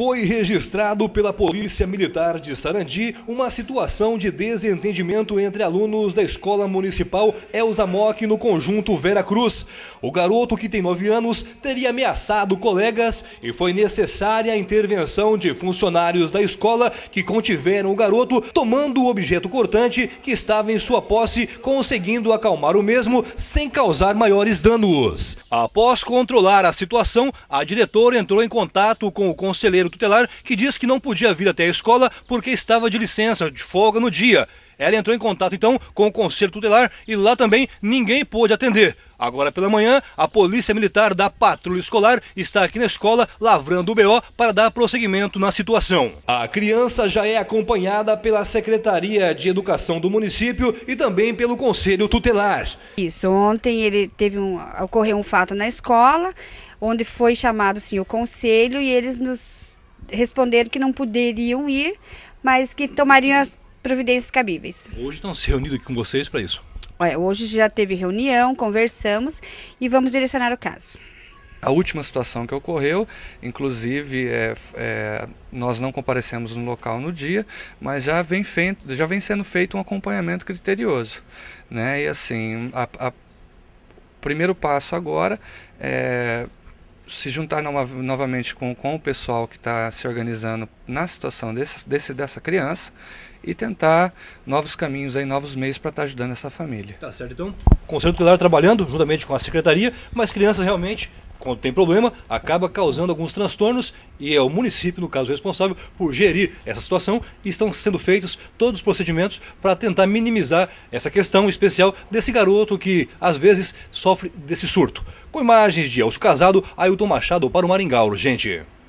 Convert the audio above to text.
Foi registrado pela Polícia Militar de Sarandi uma situação de desentendimento entre alunos da Escola Municipal Elza Mock no conjunto Vera Cruz. O garoto, que tem 9 anos, teria ameaçado colegas e foi necessária a intervenção de funcionários da escola que contiveram o garoto, tomando o objeto cortante que estava em sua posse, conseguindo acalmar o mesmo sem causar maiores danos. Após controlar a situação, a diretora entrou em contato com o conselheiro conselho tutelar que diz que não podia vir até a escola porque estava de licença, de folga no dia. Ela entrou em contato então com o conselho tutelar e lá também ninguém pôde atender. Agora pela manhã, a Polícia Militar da Patrulha Escolar está aqui na escola lavrando o BO para dar prosseguimento na situação. A criança já é acompanhada pela Secretaria de Educação do município e também pelo Conselho Tutelar. Isso, ontem ele teve um ocorreu um fato na escola, onde foi chamado sim o conselho e eles nos responderam que não poderiam ir, mas que tomariam as providências cabíveis. Hoje estão se reunindo aqui com vocês para isso? Olha, hoje já teve reunião, conversamos e vamos direcionar o caso. A última situação que ocorreu, inclusive, é, é, nós não comparecemos no local no dia, mas já vem, feito, já vem sendo feito um acompanhamento criterioso. Né? E assim, o primeiro passo agora é se juntar nova, novamente com, com o pessoal que está se organizando na situação desse, desse, dessa criança e tentar novos caminhos, aí, novos meios para estar tá ajudando essa família. Tá certo, então, o Conselho Tutelar trabalhando juntamente com a Secretaria, mas crianças realmente quando tem problema, acaba causando alguns transtornos e é o município, no caso, responsável por gerir essa situação. E estão sendo feitos todos os procedimentos para tentar minimizar essa questão especial desse garoto que às vezes sofre desse surto. Com imagens de Elcio Casado, Ailton Machado para o Maringauro, gente.